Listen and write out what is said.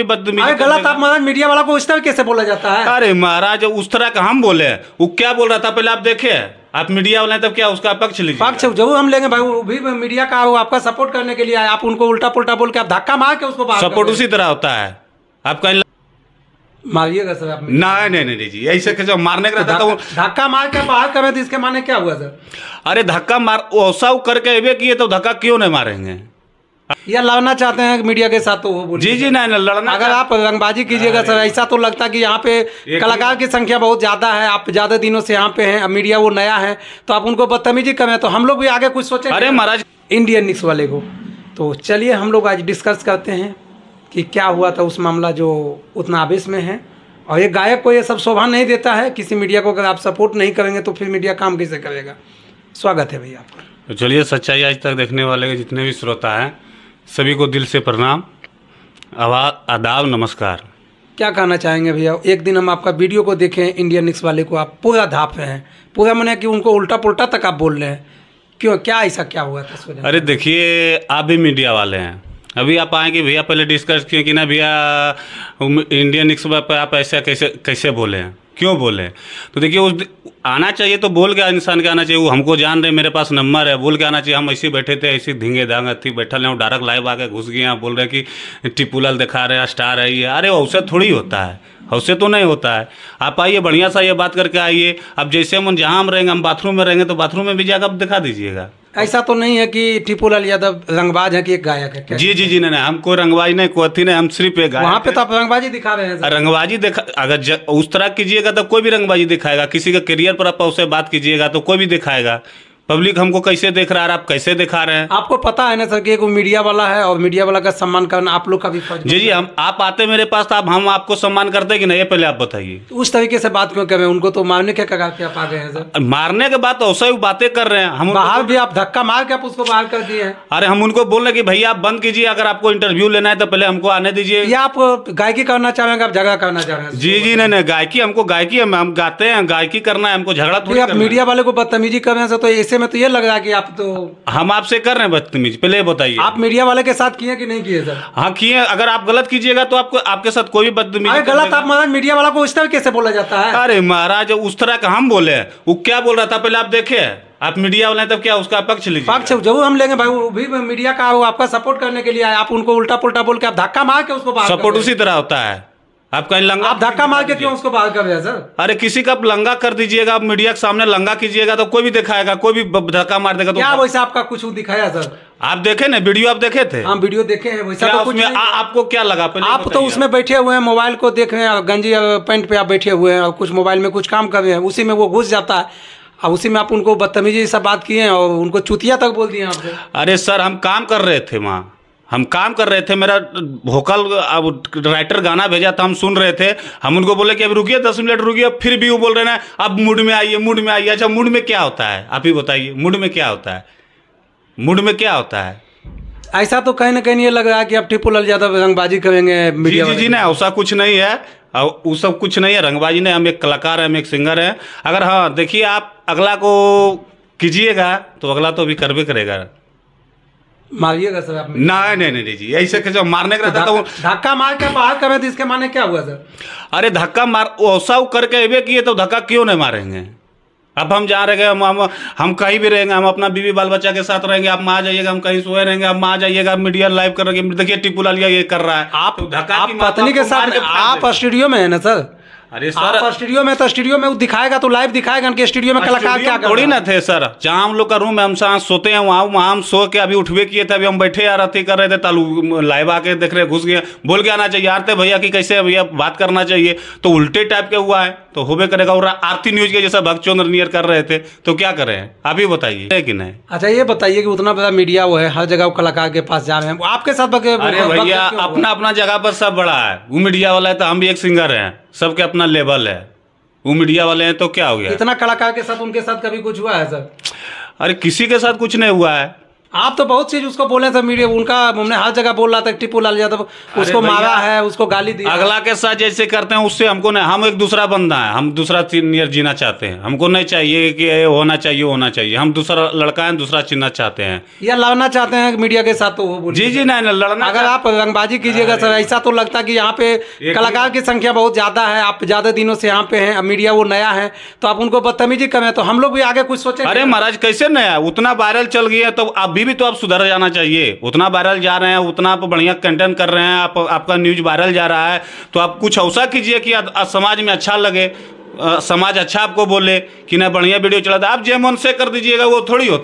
अरे गलत आप महाराज मीडिया वाला को उस तरह कैसे बोला जाता है अरे महाराज उस तरह का हम बोले वो क्या बोल रहा था पहले आप देखे आप मीडिया वाले तब क्या उसका पक्ष लीजिए पक्ष जरूर हम लेंगे भाई वो भी मीडिया का आपका सपोर्ट करने के लिए आप उनको उल्टा पुलटा बोल के आप धक्का मार के उसको सपोर्ट उसी तरह होता है आप कहीं मारिएगा सर आप नहीं नहीं नहीं जी ऐसे तो कैसे मारने का रहता तो धक्का मार के बाहर कर रहे थे इसके माने क्या हुआ सर अरे धक्का मार ओसा करके अवे किए तो धक्का क्यों नहीं मारेंगे या लड़ना चाहते हैं मीडिया के साथ तो वो जी जी नहीं लड़ना अगर आप रंगबाजी कीजिएगा सर ऐसा तो लगता है कि यहाँ पे कलाकार की संख्या बहुत ज़्यादा है आप ज़्यादा दिनों से यहाँ पे हैं मीडिया वो नया है तो आप उनको बदतमीजी है तो हम लोग भी आगे कुछ सोचें अरे महाराज इंडियन निक्स वाले को तो चलिए हम लोग आज डिस्कस करते हैं कि क्या हुआ था उस मामला जो उतना आवेश में है और ये गायक को ये सब शोभा नहीं देता है किसी मीडिया को अगर आप सपोर्ट नहीं करेंगे तो फिर मीडिया काम कैसे करेगा स्वागत है भैया आपका तो चलिए सच्चाई आज तक देखने वाले के जितने भी श्रोता हैं सभी को दिल से प्रणाम आवाज आदाब नमस्कार क्या कहना चाहेंगे भैया एक दिन हम आपका वीडियो को देखें इंडियन निक्स वाले को आप पूरा धाप हैं पूरा मैंने कि उनको उल्टा पुल्टा तक आप बोल रहे हैं क्यों क्या ऐसा क्या हुआ था अरे देखिए आप भी मीडिया वाले हैं अभी आप आएंगे भैया पहले डिस्कस किए कि ना भैया इंडियन निक्स पर आप ऐसा कैसे कैसे बोले हैं क्यों बोले तो देखिए उस आना चाहिए तो बोल के इंसान के आना चाहिए वो हमको जान रहे मेरे पास नंबर है बोल के आना चाहिए हम ऐसे बैठे थे ऐसे धींगे धांग थी बैठा ले डायरेक्ट लाइव आके घुस गए हैं बोल रहे कि टिपुलल दिखा रहे हैं स्टार है ये अरे औसत थोड़ी होता है उससे तो नहीं होता है आप आइए बढ़िया सा ये बात करके आइए अब जैसे हम जहाँ हम रहेंगे हम बाथरूम में रहेंगे तो बाथरूम में भी जाकर आप दिखा दीजिएगा ऐसा तो नहीं है कि लाल यादव रंगबाज है कि एक गायक है क्या जी जी जी नहीं नहीं हम कोई रंगबाज नहीं कोई अथी नहीं हम सिर्फ एक गायक वहाँ पे तो आप रंगबाजी दिखा रहे हैं रंगबाजी दिखा अगर ज, उस तरह कीजिएगा तो कोई भी रंगबाजी दिखाएगा किसी का करियर पर आप उसे बात कीजिएगा तो कोई भी दिखाएगा पब्लिक हमको कैसे देख रहा है आप कैसे दिखा रहे हैं आपको पता है ना सर कि एक मीडिया वाला है और मीडिया वाला का सम्मान करना आप लोग का भी फर्ज जी जी हम आप आते मेरे पास तो आप हम आपको सम्मान करते कि नहीं ये पहले आप बताइए तो उस तरीके से बात क्यों कर रहे हैं उनको तो मारने के कगार पे आप आ गए हैं सर मारने के बाद तो ऐसा ही बातें कर रहे हैं हम बाहर भी आप धक्का मार के आप उसको बाहर कर दिए अरे हम उनको बोल रहे की भैया आप बंद कीजिए अगर आपको इंटरव्यू लेना है तो पहले हमको आने दीजिए या आप गायकी करना चाहेंगे आप झगड़ा करना चाह रहे हैं जी जी नहीं नहीं गायकी हमको गायकी हम गाते हैं गायकी करना है हमको झगड़ा तो थोड़ी आप मीडिया वाले को बदतमीजी कर रहे हैं तो ऐसे इससे में तो ये लग रहा है कि आप तो हम आपसे कर रहे हैं बदतमीजी पहले बताइए आप मीडिया वाले के साथ किए कि नहीं किए सर हाँ किए अगर आप गलत कीजिएगा तो आपको आपके साथ कोई भी बदतमीजी गलत आप महाराज मीडिया वाला को उस तरह कैसे बोला जाता है अरे महाराज उस तरह का हम बोले वो क्या बोल रहा था पहले आप देखे आप मीडिया वाले तब क्या उसका पक्ष लीजिए पक्ष जरूर हम लेंगे भाई वो भी मीडिया का वो आपका सपोर्ट करने के लिए आप उनको उल्टा पुल्टा बोल के आप धक्का मार के उसको सपोर्ट उसी तरह होता है आप कहीं लंगा आप धक्का मार के क्यों उसको बाहर कर रहे हैं सर अरे किसी का आप लंगा कर दीजिएगा आप मीडिया के सामने लंगा कीजिएगा तो कोई भी दिखाएगा कोई भी धक्का मार देगा तो क्या वैसे आपका कुछ दिखाया सर आप देखे ना वीडियो आप देखे थे हम हाँ, वीडियो देखे हैं वैसे तो कुछ आ, आपको क्या लगा पहले आप तो उसमें बैठे हुए हैं मोबाइल को देख रहे हैं गंजी पेंट पे आप बैठे हुए हैं और कुछ मोबाइल में कुछ काम कर रहे हैं उसी में वो घुस जाता है अब उसी में आप उनको बदतमीजी से बात किए हैं और उनको चुतिया तक बोल दिए अरे सर हम काम कर रहे थे वहाँ हम काम कर रहे थे मेरा भोकल अब राइटर गाना भेजा था हम सुन रहे थे हम उनको बोले कि अब रुकिए दस मिनट रुकिए फिर भी वो बोल रहे ना अब मूड में आइए मूड में आइए अच्छा मूड में क्या होता है आप ही बताइए मूड में क्या होता है मूड में क्या होता है ऐसा तो कहीं ना कहीं ये लग रहा है कि अब टिपुलाल यादव रंगबाजी करेंगे मीडिया जी जी, ना ऐसा कुछ नहीं है और वो सब कुछ नहीं है रंगबाजी नहीं हम एक कलाकार हैं हम एक सिंगर हैं अगर हाँ देखिए आप अगला को कीजिएगा तो अगला तो अभी करबे करेगा मारिएगा सर आप नहीं नहीं नहीं जी ऐसे कैसे मारने का तो रहता धक्का मार के बाहर इसके माने क्या हुआ सर अरे धक्का मार ओसा करके अबे किए तो धक्का क्यों नहीं मारेंगे अब हम जा रहे हम हम हम कहीं भी रहेंगे हम अपना बीवी बाल बच्चा के साथ रहेंगे आप माँ जाइएगा हम कहीं सोए रहेंगे आप माँ जाइएगा मीडिया लाइव करेंगे देखिए लिया ये कर रहा है आप तो धक्का आप तो पत्नी के साथ आप स्टूडियो में है ना सर अरे हाँ, सर स्टूडियो में तो स्टूडियो में दिखाएगा तो लाइव दिखाएगा कि स्टूडियो में कलाकार क्या थोड़ी ना थे सर जहाँ हम लोग का रूम है हम साथ सोते हैं वहाँ वहाँ हम सो के अभी उठवे किए थे अभी हम बैठे यार अति कर रहे थे तालू लाइव आके देख रहे घुस गए बोल के आना चाहिए आते भैया की कैसे भैया बात करना चाहिए तो उल्टे टाइप के हुआ है तो होबे करेगा और आरती न्यूज के जैसा भगचोंद्र नियर कर रहे थे तो क्या करे आप ही बताइए है कि नहीं अच्छा ये बताइए कि उतना बड़ा मीडिया वो है हर जगह कलाकार के पास जा रहे हैं आपके साथ भैया अपना अपना जगह पर सब बड़ा है वो मीडिया वाला है तो हम भी एक सिंगर हैं सबके अपना लेवल है वो मीडिया वाले हैं तो क्या हो गया इतना कलाकार के साथ उनके साथ कभी कुछ हुआ है सर अरे किसी के साथ कुछ नहीं हुआ है आप तो बहुत चीज उसको बोले थे मीडिया उनका हमने हर जगह बोल रहा था टिप्पू लाल यादव उसको मारा है उसको गाली दी अगला के साथ जैसे करते हैं उससे हमको नहीं हम एक दूसरा बंदा है हम दूसरा नियर जीना चाहते हैं हमको नहीं चाहिए कि होना चाहिए होना चाहिए हम दूसरा लड़का है दूसरा चीना चाहते हैं या लड़ना चाहते हैं मीडिया के साथ तो जी जी नहीं लड़ना अगर आप रंगबाजी कीजिएगा सर ऐसा तो लगता है कि यहाँ पे कलाकार की संख्या बहुत ज्यादा है आप ज्यादा दिनों से यहाँ पे है मीडिया वो नया है तो आप उनको बदतमीजी कम है तो हम लोग भी आगे कुछ सोचे अरे महाराज कैसे नया उतना वायरल चल गया तो अभी अभी भी तो आप सुधर जाना चाहिए उतना वायरल जा रहे हैं उतना आप बढ़िया कंटेंट कर रहे हैं आप आपका न्यूज वायरल जा रहा है तो आप कुछ औसा कीजिए कि आ, आ, समाज में अच्छा लगे आ, समाज अच्छा आपको बोले कि ना बढ़िया वीडियो चला था तो आप जेमोन से कर दीजिएगा वो थोड़ी होता